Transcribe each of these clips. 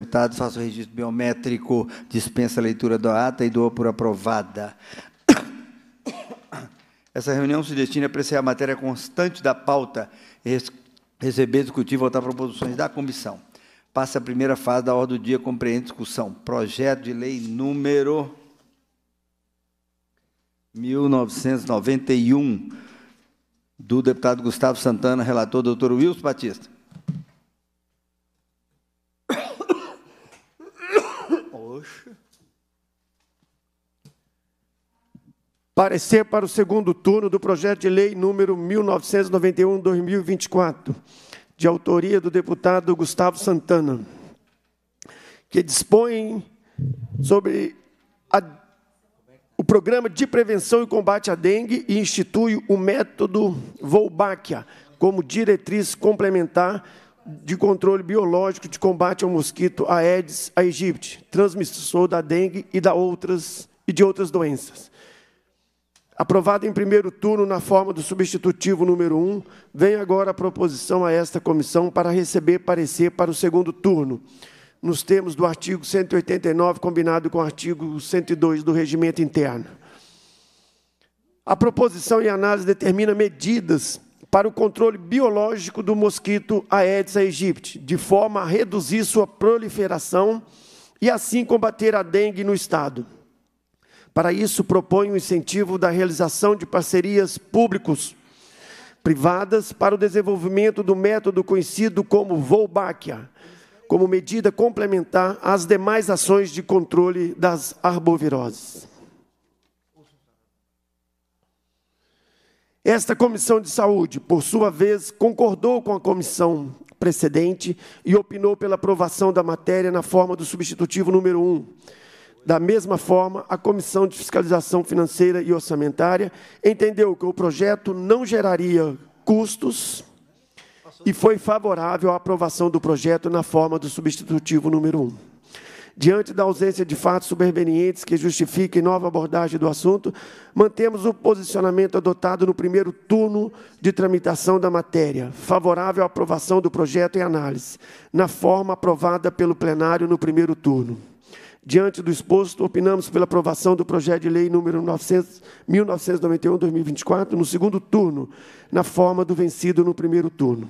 Deputado, faço o registro biométrico, dispensa a leitura da ata e doa por aprovada. Essa reunião se destina a apreciar a matéria constante da pauta receber, discutir e votar proposições da comissão. Passa a primeira fase da ordem do dia, compreende discussão. Projeto de lei número 1991, do deputado Gustavo Santana, relator doutor Wilson Batista. Parecer para o segundo turno do projeto de lei número 1991-2024, de autoria do deputado Gustavo Santana, que dispõe sobre a, o programa de prevenção e combate à dengue e institui o método Volbáquia como diretriz complementar de controle biológico de combate ao mosquito Aedes aegypti, transmissor da dengue e, da outras, e de outras doenças. Aprovado em primeiro turno na forma do substitutivo número 1, vem agora a proposição a esta comissão para receber parecer para o segundo turno, nos termos do artigo 189, combinado com o artigo 102 do Regimento Interno. A proposição e análise determina medidas para o controle biológico do mosquito Aedes aegypti, de forma a reduzir sua proliferação e assim combater a dengue no estado. Para isso, propõe o um incentivo da realização de parcerias públicos privadas para o desenvolvimento do método conhecido como Volbáquia, como medida complementar às demais ações de controle das arboviroses. Esta comissão de saúde, por sua vez, concordou com a comissão precedente e opinou pela aprovação da matéria na forma do substitutivo número 1. Da mesma forma, a Comissão de Fiscalização Financeira e Orçamentária entendeu que o projeto não geraria custos e foi favorável à aprovação do projeto na forma do substitutivo número 1. Diante da ausência de fatos supervenientes que justifiquem nova abordagem do assunto, mantemos o posicionamento adotado no primeiro turno de tramitação da matéria, favorável à aprovação do projeto em análise, na forma aprovada pelo plenário no primeiro turno. Diante do exposto, opinamos pela aprovação do projeto de lei número 1991-2024 no segundo turno, na forma do vencido no primeiro turno.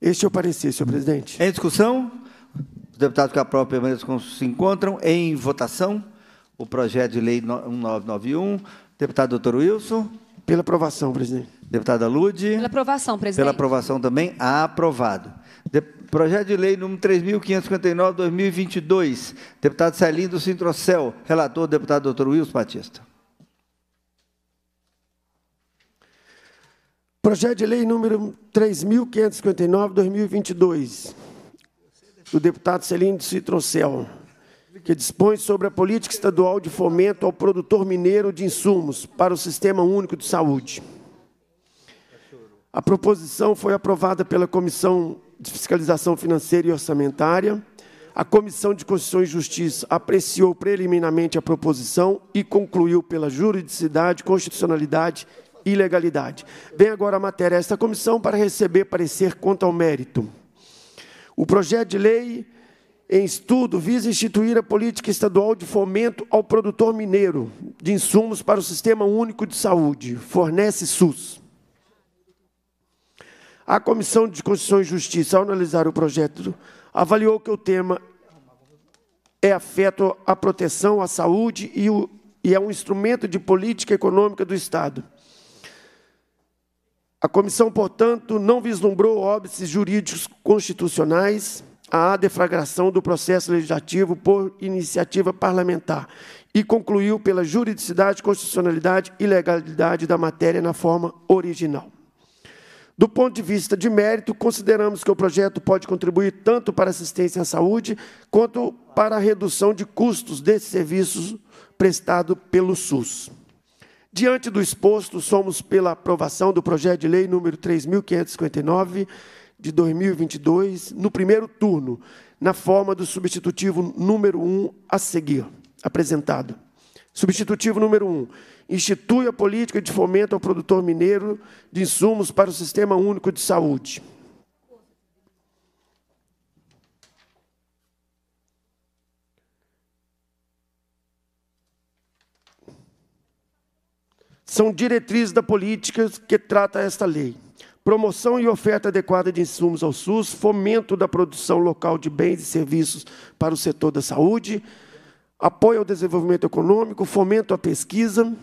Este é o parecer, senhor presidente. Em discussão, os deputados que aprovam permaneçam se encontram. Em votação, o projeto de lei 1991. Deputado doutor Wilson. Pela aprovação, presidente. Deputada Lude. Pela aprovação, presidente. Pela aprovação também, aprovado. De... projeto de lei número 3.559, 2022. Deputado Celindo do Sintrocel. Relator, deputado doutor Wilson Batista. Projeto de lei número 3.559-2022, do deputado Celino de Citrocel, que dispõe sobre a política estadual de fomento ao produtor mineiro de insumos para o Sistema Único de Saúde. A proposição foi aprovada pela Comissão de Fiscalização Financeira e Orçamentária. A Comissão de Constituição e Justiça apreciou preliminarmente a proposição e concluiu pela juridicidade, constitucionalidade ilegalidade. Vem agora a matéria. Esta comissão para receber parecer quanto ao mérito. O projeto de lei em estudo visa instituir a política estadual de fomento ao produtor mineiro de insumos para o Sistema Único de Saúde, fornece SUS. A Comissão de Constituição e Justiça, ao analisar o projeto, avaliou que o tema é afeto à proteção à saúde e, o, e é um instrumento de política econômica do Estado a comissão, portanto, não vislumbrou óbices jurídicos constitucionais à deflagração do processo legislativo por iniciativa parlamentar e concluiu pela juridicidade, constitucionalidade e legalidade da matéria na forma original. Do ponto de vista de mérito, consideramos que o projeto pode contribuir tanto para assistência à saúde quanto para a redução de custos desses serviços prestados pelo SUS. Diante do exposto, somos pela aprovação do projeto de lei número 3559 de 2022, no primeiro turno, na forma do substitutivo número 1 a seguir, apresentado. Substitutivo número 1. Institui a política de fomento ao produtor mineiro de insumos para o Sistema Único de Saúde. São diretrizes da política que trata esta lei. Promoção e oferta adequada de insumos ao SUS, fomento da produção local de bens e serviços para o setor da saúde, apoio ao desenvolvimento econômico, fomento à pesquisa,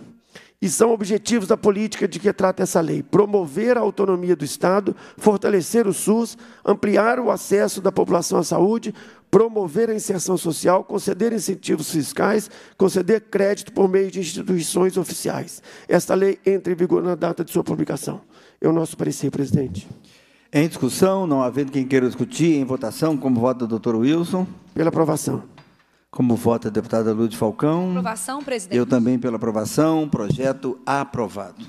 e são objetivos da política de que trata essa lei: promover a autonomia do Estado, fortalecer o SUS, ampliar o acesso da população à saúde, promover a inserção social, conceder incentivos fiscais, conceder crédito por meio de instituições oficiais. Esta lei entra em vigor na data de sua publicação. É o nosso parecer, presidente. Em discussão, não havendo quem queira discutir, em votação, como vota o doutor Wilson? Pela aprovação. Como vota a deputada Lúcia Falcão? Aprovação, presidente. Eu também pela aprovação. Projeto aprovado.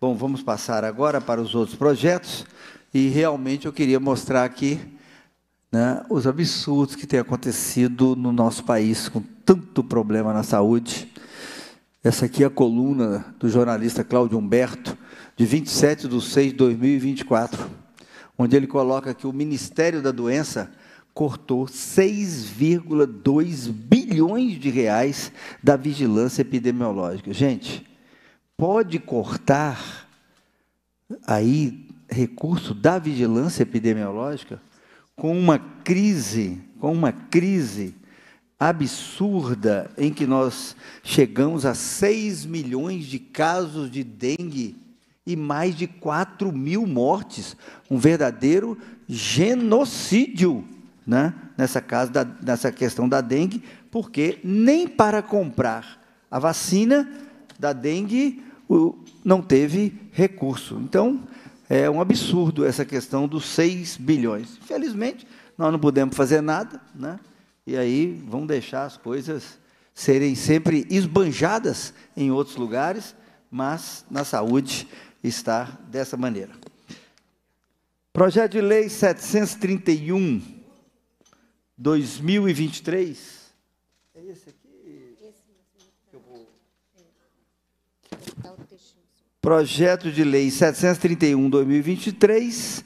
Bom, vamos passar agora para os outros projetos. E realmente eu queria mostrar aqui né, os absurdos que têm acontecido no nosso país com tanto problema na saúde. Essa aqui é a coluna do jornalista Cláudio Humberto, de 27 de 6 de 2024, onde ele coloca que o Ministério da Doença cortou 6,2 bilhões de reais da vigilância epidemiológica. Gente, pode cortar aí recurso da vigilância epidemiológica com uma crise, com uma crise absurda em que nós chegamos a 6 milhões de casos de dengue e mais de 4 mil mortes, um verdadeiro genocídio né, nessa, casa da, nessa questão da dengue, porque nem para comprar a vacina da dengue o, não teve recurso. Então, é um absurdo essa questão dos 6 bilhões. Infelizmente, nós não podemos fazer nada, né? e aí vão deixar as coisas serem sempre esbanjadas em outros lugares, mas na saúde está dessa maneira. Projeto de Lei 731 2023. É esse aqui? Esse eu vou... É Projeto de Lei 731-2023,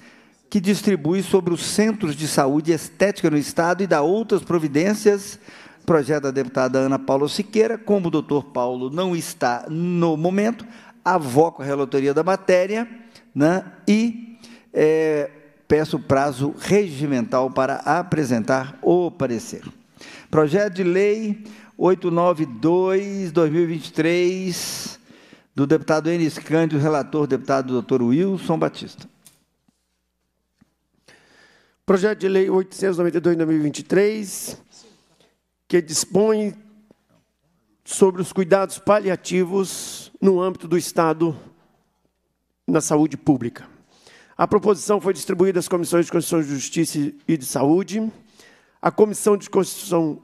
que distribui sobre os centros de saúde estética no Estado e dá outras providências. Projeto da deputada Ana Paula Siqueira. Como o doutor Paulo não está no momento, avoco a relatoria da matéria né, e é, peço prazo regimental para apresentar o parecer. Projeto de Lei 892-2023, do deputado Enes Cândido, relator deputado doutor Wilson Batista. Projeto de Lei 892-2023, que dispõe sobre os cuidados paliativos no âmbito do Estado na saúde pública. A proposição foi distribuída às comissões de Constituição de Justiça e de Saúde. A Comissão de Constituição,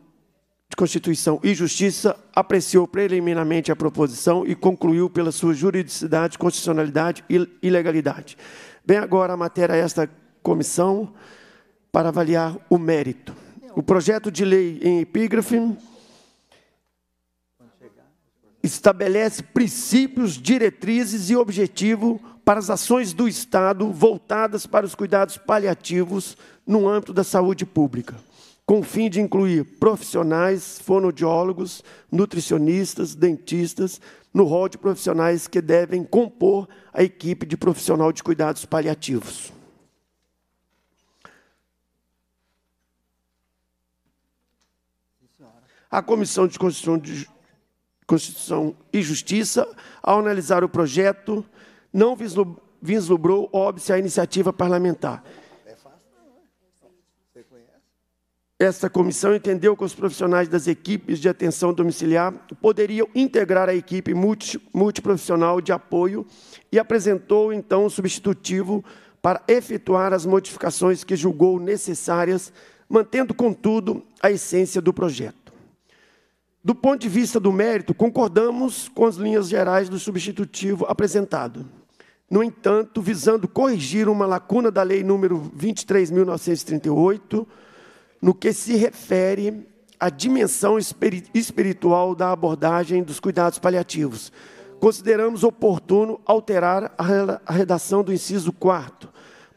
de Constituição e Justiça apreciou preliminarmente a proposição e concluiu pela sua juridicidade, constitucionalidade e legalidade. Vem agora a matéria a esta comissão para avaliar o mérito. O projeto de lei em epígrafe estabelece princípios, diretrizes e objetivo para as ações do Estado voltadas para os cuidados paliativos no âmbito da saúde pública, com o fim de incluir profissionais, fonodiólogos, nutricionistas, dentistas, no rol de profissionais que devem compor a equipe de profissional de cuidados paliativos. A Comissão de Constituição, de Constituição e Justiça, ao analisar o projeto, não vislumbrou, óbvio, a iniciativa parlamentar. É né? Esta comissão entendeu que os profissionais das equipes de atenção domiciliar poderiam integrar a equipe multiprofissional de apoio e apresentou, então, um substitutivo para efetuar as modificações que julgou necessárias, mantendo, contudo, a essência do projeto. Do ponto de vista do mérito, concordamos com as linhas gerais do substitutivo apresentado. No entanto, visando corrigir uma lacuna da lei número 23.938, no que se refere à dimensão espiritual da abordagem dos cuidados paliativos, consideramos oportuno alterar a redação do inciso 4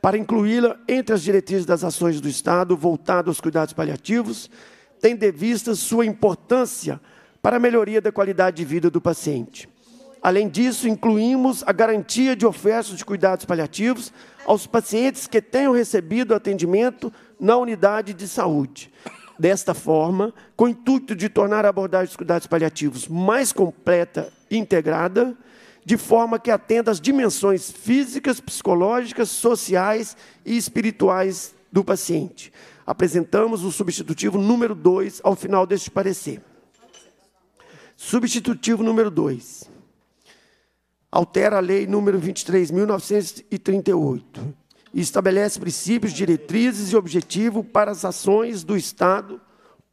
para incluí-la entre as diretrizes das ações do Estado voltadas aos cuidados paliativos, tendo em vista sua importância para a melhoria da qualidade de vida do paciente. Além disso, incluímos a garantia de ofertas de cuidados paliativos aos pacientes que tenham recebido atendimento na unidade de saúde. Desta forma, com o intuito de tornar a abordagem dos cuidados paliativos mais completa e integrada, de forma que atenda às dimensões físicas, psicológicas, sociais e espirituais do paciente. Apresentamos o substitutivo número 2 ao final deste parecer. Substitutivo número 2 altera a lei número 23.938 e estabelece princípios, diretrizes e objetivo para as ações do Estado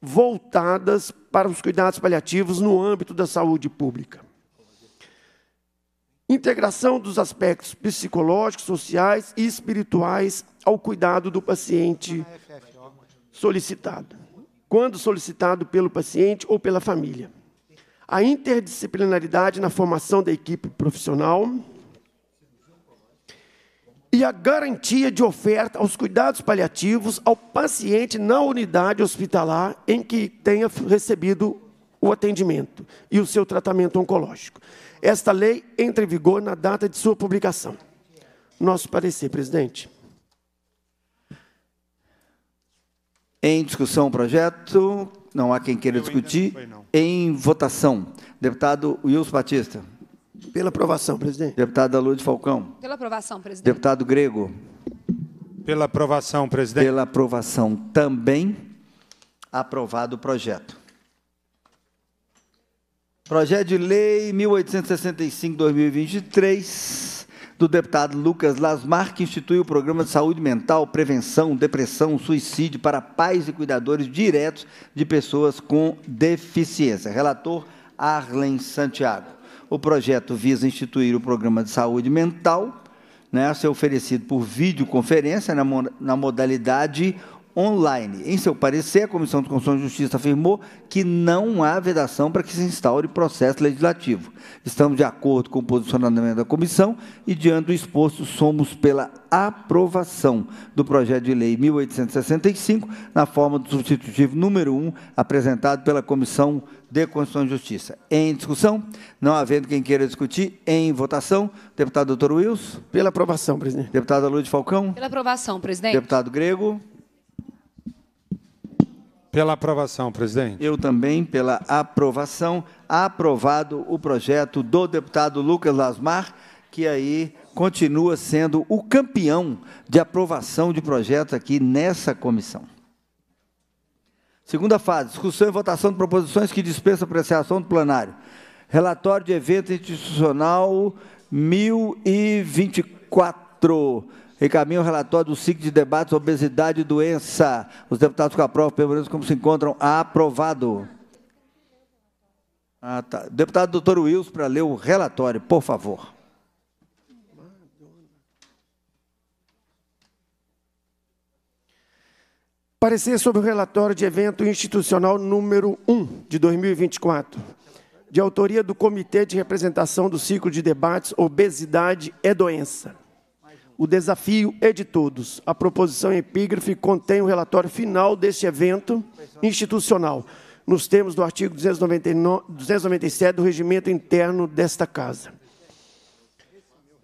voltadas para os cuidados paliativos no âmbito da saúde pública. Integração dos aspectos psicológicos, sociais e espirituais ao cuidado do paciente solicitado, quando solicitado pelo paciente ou pela família a interdisciplinaridade na formação da equipe profissional e a garantia de oferta aos cuidados paliativos ao paciente na unidade hospitalar em que tenha recebido o atendimento e o seu tratamento oncológico. Esta lei entra em vigor na data de sua publicação. Nosso parecer, presidente. Em discussão o projeto, não há quem queira discutir. Em votação, deputado Wilson Batista. Pela aprovação, presidente. Deputada de Falcão. Pela aprovação, presidente. Deputado Grego. Pela aprovação, presidente. Pela aprovação também. Aprovado o projeto. Projeto de Lei 1865-2023, do deputado Lucas Lasmar, que institui o programa de saúde mental, prevenção, depressão, suicídio para pais e cuidadores diretos de pessoas com deficiência. Relator Arlen Santiago. O projeto visa instituir o programa de saúde mental, né, a ser oferecido por videoconferência na, na modalidade online. Em seu parecer, a Comissão de Constituição e Justiça afirmou que não há vedação para que se instaure processo legislativo. Estamos de acordo com o posicionamento da comissão e, diante do exposto, somos pela aprovação do projeto de lei 1865, na forma do substitutivo número 1, apresentado pela Comissão de Constituição e Justiça. Em discussão, não havendo quem queira discutir, em votação, deputado doutor Wilson. Pela aprovação, presidente. Deputada Lúcia Falcão. Pela aprovação, presidente. Deputado Grego. Pela aprovação, presidente. Eu também, pela aprovação. Aprovado o projeto do deputado Lucas Lasmar, que aí continua sendo o campeão de aprovação de projeto aqui nessa comissão. Segunda fase, discussão e votação de proposições que dispensam apreciação do plenário. Relatório de evento institucional 1024. 4. Encaminha o relatório do ciclo de debates obesidade e doença. Os deputados que aprovam menos como se encontram. Aprovado. Ah, tá. Deputado doutor Wilson, para ler o relatório, por favor. Parecer sobre o relatório de evento institucional número 1 de 2024, de autoria do Comitê de Representação do Ciclo de Debates Obesidade e Doença. O desafio é de todos. A proposição em epígrafe contém o relatório final deste evento institucional, nos termos do artigo 297 do regimento interno desta Casa.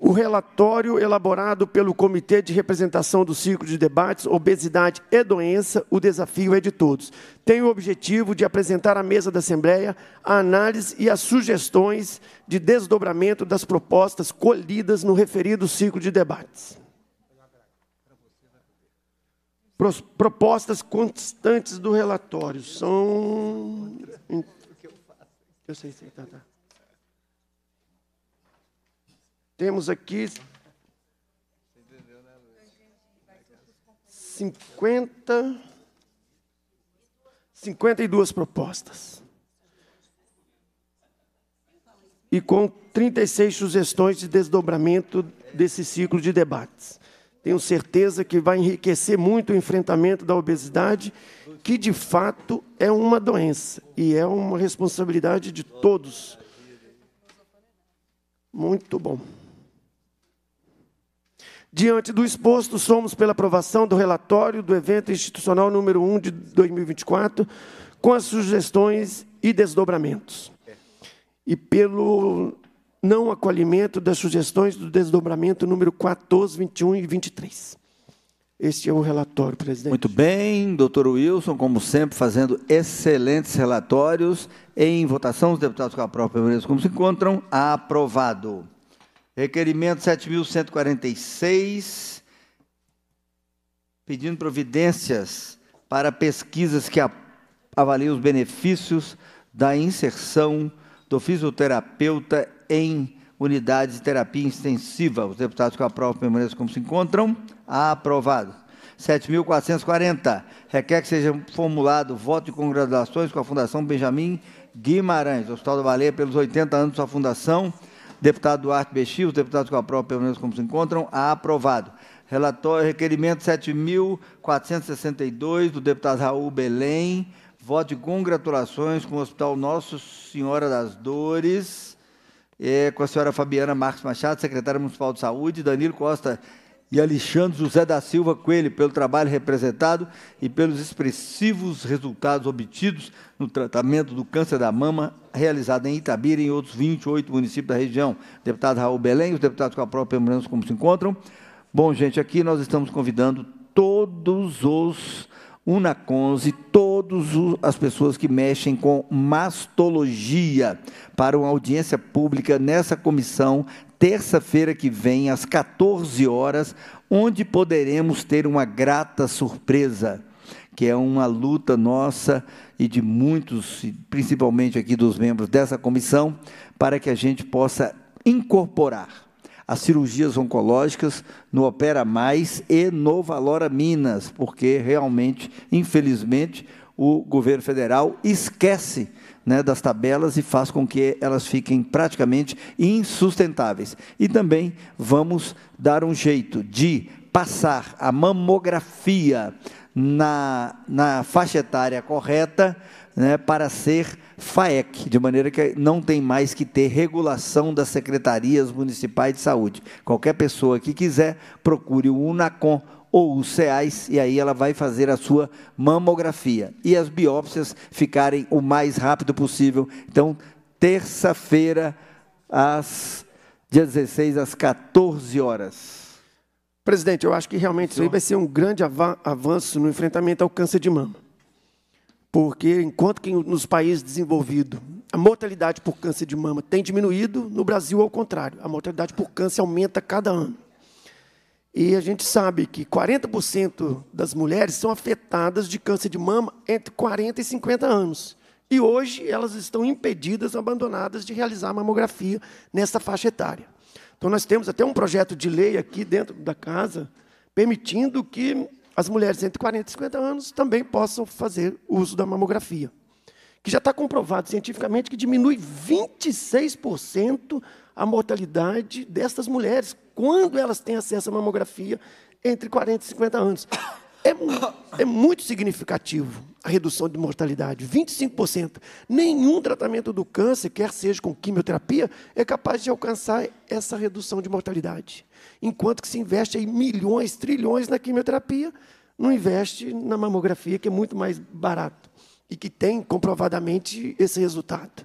O relatório elaborado pelo Comitê de Representação do Círculo de Debates, Obesidade e Doença, o desafio é de todos, tem o objetivo de apresentar à mesa da Assembleia a análise e as sugestões de desdobramento das propostas colhidas no referido círculo de debates. Propostas constantes do relatório são... Hum, eu sei, sei, tá, tá. temos aqui 50, 52 propostas. E com 36 sugestões de desdobramento desse ciclo de debates. Tenho certeza que vai enriquecer muito o enfrentamento da obesidade, que de fato é uma doença e é uma responsabilidade de todos. Muito bom. Diante do exposto, somos pela aprovação do relatório do evento institucional número 1 de 2024, com as sugestões e desdobramentos. E pelo não acolhimento das sugestões do desdobramento número 14, 21 e 23. Este é o relatório, presidente. Muito bem, doutor Wilson, como sempre, fazendo excelentes relatórios. Em votação, os deputados com a própria permaneçam como se encontram. Aprovado. Requerimento 7.146, pedindo providências para pesquisas que avaliem os benefícios da inserção do fisioterapeuta em unidades de terapia extensiva. Os deputados que aprovam permaneçam como se encontram. Aprovado. 7.440. Requer que seja formulado voto de congratulações com a Fundação Benjamin Guimarães. do Hospital da Baleia, pelos 80 anos de sua fundação, deputado Duarte Bexi, os deputados que aprovam, pelo menos como se encontram, aprovado. Relatório, requerimento 7.462, do deputado Raul Belém. Voto de congratulações com o Hospital Nossa Senhora das Dores. É, com a senhora Fabiana Marques Machado, secretária municipal de saúde, Danilo Costa, e Alexandre José da Silva Coelho pelo trabalho representado e pelos expressivos resultados obtidos no tratamento do câncer da mama realizado em Itabira e em outros 28 municípios da região. deputado Raul Belém, os deputados com a própria permanência como se encontram. Bom, gente, aqui nós estamos convidando todos os Unacons e todas as pessoas que mexem com mastologia para uma audiência pública nessa comissão terça-feira que vem, às 14 horas, onde poderemos ter uma grata surpresa, que é uma luta nossa e de muitos, principalmente aqui dos membros dessa comissão, para que a gente possa incorporar as cirurgias oncológicas no Opera Mais e no Valora Minas, porque realmente, infelizmente, o governo federal esquece né, das tabelas e faz com que elas fiquem praticamente insustentáveis. E também vamos dar um jeito de passar a mamografia na, na faixa etária correta né, para ser FAEC, de maneira que não tem mais que ter regulação das secretarias municipais de saúde. Qualquer pessoa que quiser, procure o UNACOM ou os CEAs, e aí ela vai fazer a sua mamografia. E as biópsias ficarem o mais rápido possível. Então, terça-feira, às dia 16, às 14 horas. Presidente, eu acho que realmente isso aí vai ser um grande avanço no enfrentamento ao câncer de mama. Porque enquanto que nos países desenvolvidos a mortalidade por câncer de mama tem diminuído, no Brasil, ao contrário, a mortalidade por câncer aumenta cada ano. E a gente sabe que 40% das mulheres são afetadas de câncer de mama entre 40 e 50 anos. E hoje elas estão impedidas, abandonadas de realizar a mamografia nessa faixa etária. Então nós temos até um projeto de lei aqui dentro da casa permitindo que as mulheres entre 40 e 50 anos também possam fazer uso da mamografia, que já está comprovado cientificamente que diminui 26% a mortalidade dessas mulheres quando elas têm acesso à mamografia, entre 40 e 50 anos. É, é, muito significativo a redução de mortalidade, 25%. Nenhum tratamento do câncer, quer seja com quimioterapia, é capaz de alcançar essa redução de mortalidade. Enquanto que se investe aí milhões, trilhões na quimioterapia, não investe na mamografia, que é muito mais barato e que tem comprovadamente esse resultado.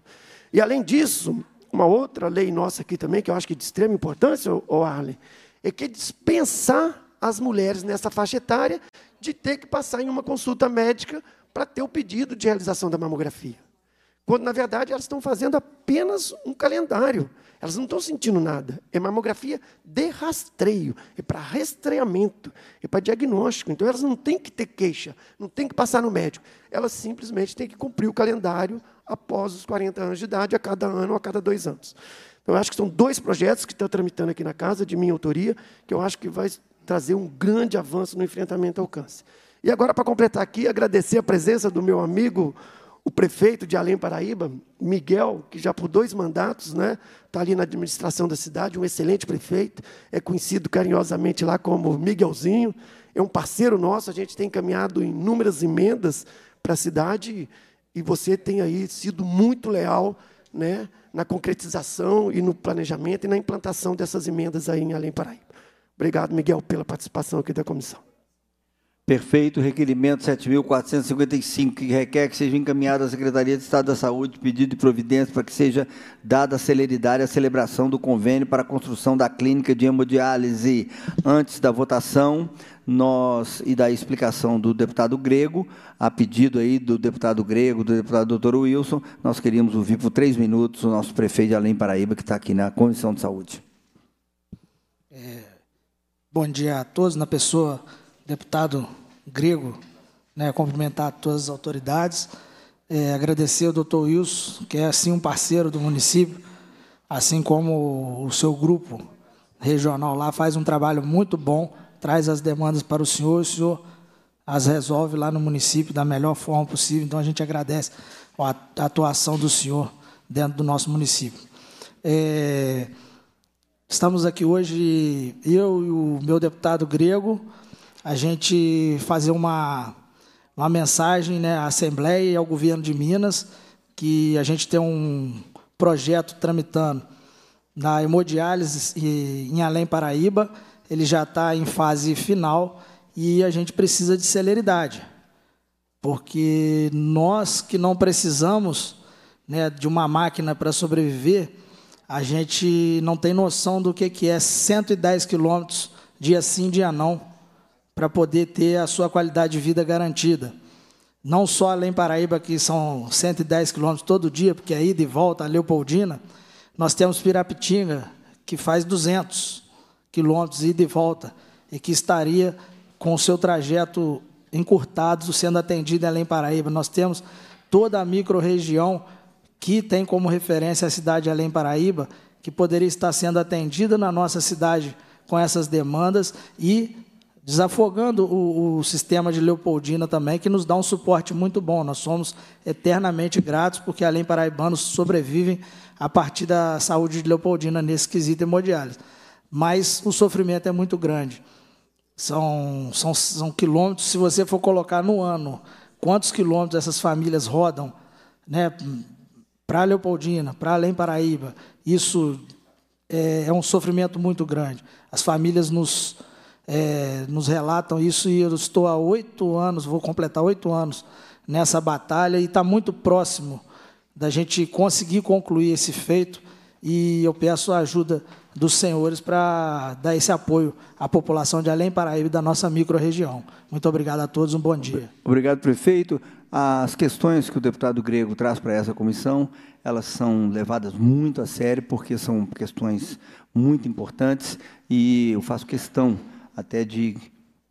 E além disso, uma outra lei nossa aqui também, que eu acho que é de extrema importância, o Arlen, é que é dispensar as mulheres nessa faixa etária de ter que passar em uma consulta médica para ter o pedido de realização da mamografia. Quando, na verdade, elas estão fazendo apenas um calendário. Elas não estão sentindo nada. É mamografia de rastreio, é para rastreamento, é para diagnóstico. Então, elas não têm que ter queixa, não têm que passar no médico. Elas simplesmente têm que cumprir o calendário após os 40 anos de idade, a cada ano ou a cada dois anos. Então, eu acho que são dois projetos que estão tramitando aqui na casa, de minha autoria, que eu acho que vai trazer um grande avanço no enfrentamento ao câncer. E agora, para completar aqui, agradecer a presença do meu amigo, o prefeito de Além Paraíba, Miguel, que já por dois mandatos né, está ali na administração da cidade, um excelente prefeito, é conhecido carinhosamente lá como Miguelzinho, é um parceiro nosso, a gente tem encaminhado inúmeras emendas para a cidade e você tem aí sido muito leal né, na concretização e no planejamento e na implantação dessas emendas aí em Além Paraíba. Obrigado, Miguel, pela participação aqui da comissão. Perfeito. Requerimento 7.455, que requer que seja encaminhado à Secretaria de Estado da Saúde pedido de providência para que seja dada celeridade à celebração do convênio para a construção da clínica de hemodiálise. Antes da votação, nós e da explicação do deputado grego, a pedido aí do deputado grego, do deputado doutor Wilson, nós queríamos ouvir por três minutos o nosso prefeito de Além Paraíba, que está aqui na Comissão de Saúde. É, bom dia a todos, na pessoa, deputado grego, né, cumprimentar todas as autoridades, é, agradecer ao doutor Wilson, que é assim um parceiro do município, assim como o seu grupo regional lá faz um trabalho muito bom traz as demandas para o senhor, o senhor as resolve lá no município da melhor forma possível. Então a gente agradece a atuação do senhor dentro do nosso município. É, estamos aqui hoje, eu e o meu deputado grego, a gente fazer uma, uma mensagem né, à Assembleia e ao governo de Minas, que a gente tem um projeto tramitando na hemodiálise em Além Paraíba, ele já está em fase final e a gente precisa de celeridade, porque nós que não precisamos né, de uma máquina para sobreviver, a gente não tem noção do que, que é 110 quilômetros dia sim, dia não, para poder ter a sua qualidade de vida garantida. Não só além Paraíba, que são 110 quilômetros todo dia, porque é ida e volta, a Leopoldina, nós temos Pirapitinga, que faz 200 quilômetros ida e volta, e que estaria com o seu trajeto encurtado sendo atendido em Além Paraíba. Nós temos toda a microrregião que tem como referência a cidade de Além Paraíba, que poderia estar sendo atendida na nossa cidade com essas demandas e desafogando o, o, sistema de Leopoldina também, que nos dá um suporte muito bom. Nós somos eternamente gratos, porque além paraibanos sobrevivem a partir da saúde de Leopoldina nesse quesito hemodiálise mas o sofrimento é muito grande. São, são, são quilômetros, se você for colocar no ano, quantos quilômetros essas famílias rodam, né? Para Leopoldina, para Além Paraíba, isso é, é, um sofrimento muito grande. As famílias nos, é, nos relatam isso e eu estou há oito anos, vou completar oito anos nessa batalha e está muito próximo da gente conseguir concluir esse feito e eu peço a ajuda dos senhores para dar esse apoio à população de Além Paraíba e da nossa microrregião. Muito obrigado a todos, um bom dia. Obrigado, prefeito. As questões que o deputado Grego traz para essa comissão, elas são levadas muito a sério, porque são questões muito importantes e eu faço questão até de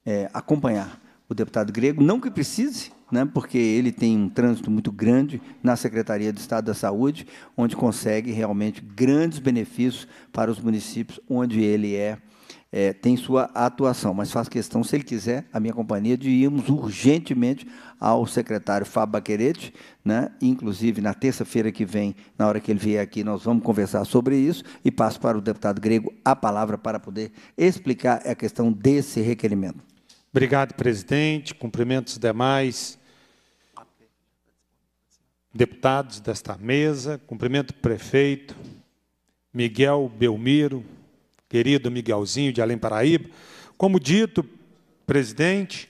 é, acompanhar o deputado Grego, não que precise, né, porque ele tem um trânsito muito grande na Secretaria de Estado da Saúde, onde consegue realmente grandes benefícios para os municípios onde ele é, é, tem sua atuação. Mas faz questão, se ele quiser, a minha companhia, de irmos urgentemente ao secretário Fábio Baquerete, né? inclusive na terça-feira que vem, na hora que ele vier aqui, nós vamos conversar sobre isso e passo para o deputado grego a palavra para poder explicar a questão desse requerimento. Obrigado, presidente. Cumprimento os demais deputados desta mesa. Cumprimento o prefeito Miguel Belmiro, querido Miguelzinho de Além Paraíba. Como dito, presidente,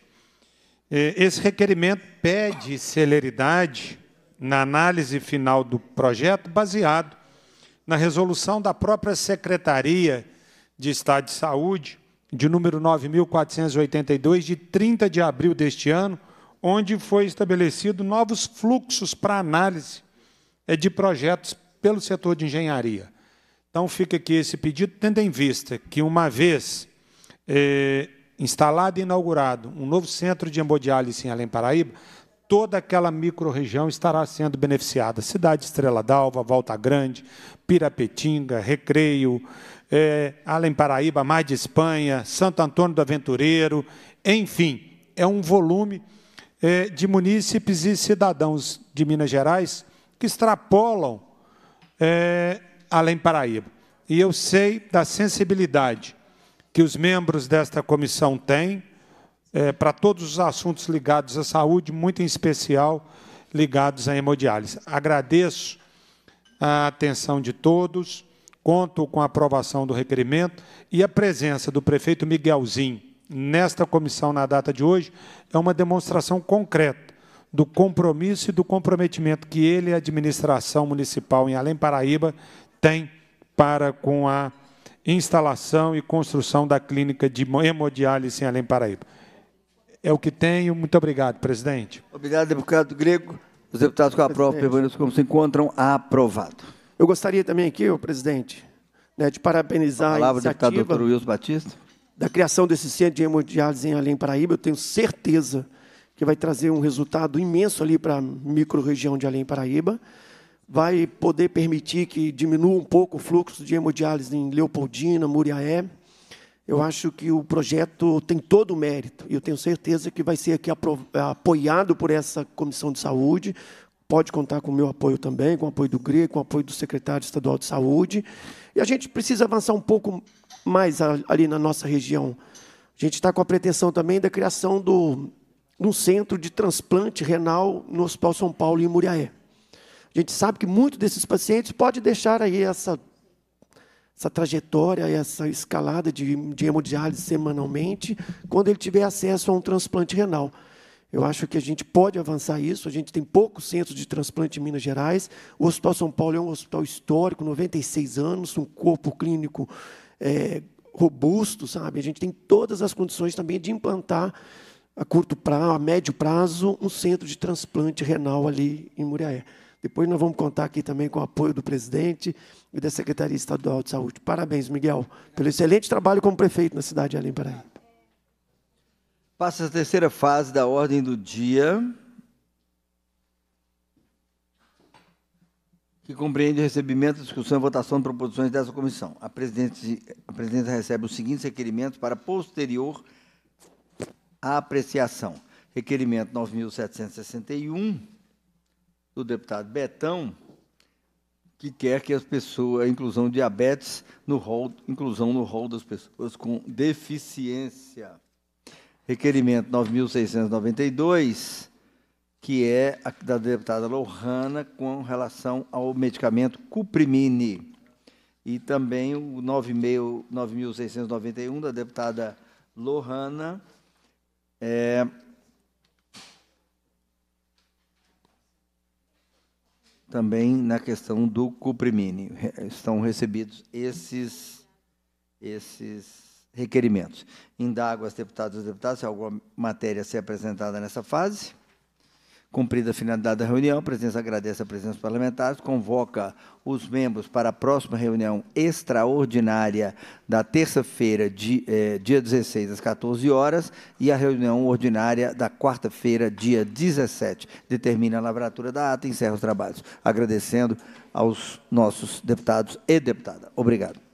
eh, esse requerimento pede celeridade na análise final do projeto, baseado na resolução da própria Secretaria de Estado de Saúde, de número 9482 de 30 de abril deste ano, onde foi estabelecido novos fluxos para análise é, de projetos pelo setor de engenharia. Então fica aqui esse pedido, tendo em vista que uma vez é, instalado e inaugurado um novo centro de hemodiálise em Além Paraíba, toda aquela micro-região estará sendo beneficiada. Cidade Estrela d'Alva, Volta Grande, Pirapetinga, Recreio, é, Além Paraíba, Mais de Espanha, Santo Antônio do Aventureiro, enfim, é um volume é, de munícipes e cidadãos de Minas Gerais que extrapolam é, Além Paraíba. E eu sei da sensibilidade que os membros desta comissão têm é, para todos os assuntos ligados à saúde, muito em especial ligados à hemodiálise. Agradeço a atenção de todos Conto com a aprovação do requerimento e a presença do prefeito Miguelzinho nesta comissão na data de hoje é uma demonstração concreta do compromisso e do comprometimento que ele e a administração municipal em Além Paraíba têm para com a instalação e construção da clínica de hemodiálise em Além Paraíba. É o que tenho. Muito obrigado, presidente. Obrigado, deputado Grego. Os deputados que aprovam permaneçam como se encontram. Aprovado. Eu gostaria também aqui, o presidente, né, de parabenizar a, palavra, a iniciativa deputado Dr. Wilson Batista. da criação desse centro de hemodiálise em Além Paraíba. Eu tenho certeza que vai trazer um resultado imenso ali para a microrregião de Além Paraíba. Vai poder permitir que diminua um pouco o fluxo de hemodiálise em Leopoldina, Muriaé. Eu acho que o projeto tem todo o mérito e eu tenho certeza que vai ser aqui apoiado por essa comissão de saúde, pode contar com o meu apoio também, com o apoio do Gre, com o apoio do secretário estadual de saúde. E a gente precisa avançar um pouco mais ali na nossa região. A gente está com a pretensão também da criação do, de um centro de transplante renal no Hospital São Paulo, em Muriaé. A gente sabe que muitos desses pacientes pode deixar aí essa, essa trajetória, essa escalada de, de hemodiálise semanalmente, quando ele tiver acesso a um transplante renal. Eu acho que a gente pode avançar isso. A gente tem poucos centros de transplante em Minas Gerais. O Hospital São Paulo é um hospital histórico, 96 anos, um corpo clínico é, robusto, sabe? A gente tem todas as condições também de implantar a curto prazo, a médio prazo, um centro de transplante renal ali em Muriaé. Depois nós vamos contar aqui também com o apoio do presidente e da Secretaria Estadual de Saúde. Parabéns, Miguel, pelo excelente trabalho como prefeito na cidade de Alim Passa a terceira fase da ordem do dia, que compreende o recebimento, discussão e votação de proposições dessa comissão. A presidente, a recebe os seguintes requerimentos para posterior apreciação. Requerimento 9.761, do deputado Betão, que quer que as pessoas, a inclusão de diabetes no rol, inclusão no rol das pessoas com deficiência requerimento 9.692, que é a da deputada Lohana com relação ao medicamento Cuprimine. E também o 9.691 da deputada Lohana. É, também na questão do Cuprimine. Estão recebidos esses, esses requerimentos. Indago às deputadas e deputados se alguma matéria a ser apresentada nessa fase. Cumprida a finalidade da reunião, a presidência agradece a presença dos parlamentares, convoca os membros para a próxima reunião extraordinária da terça-feira, eh, dia 16, às 14 horas, e a reunião ordinária da quarta-feira, dia 17. Determina a lavratura da ata e encerra os trabalhos. Agradecendo aos nossos deputados e deputada. Obrigado.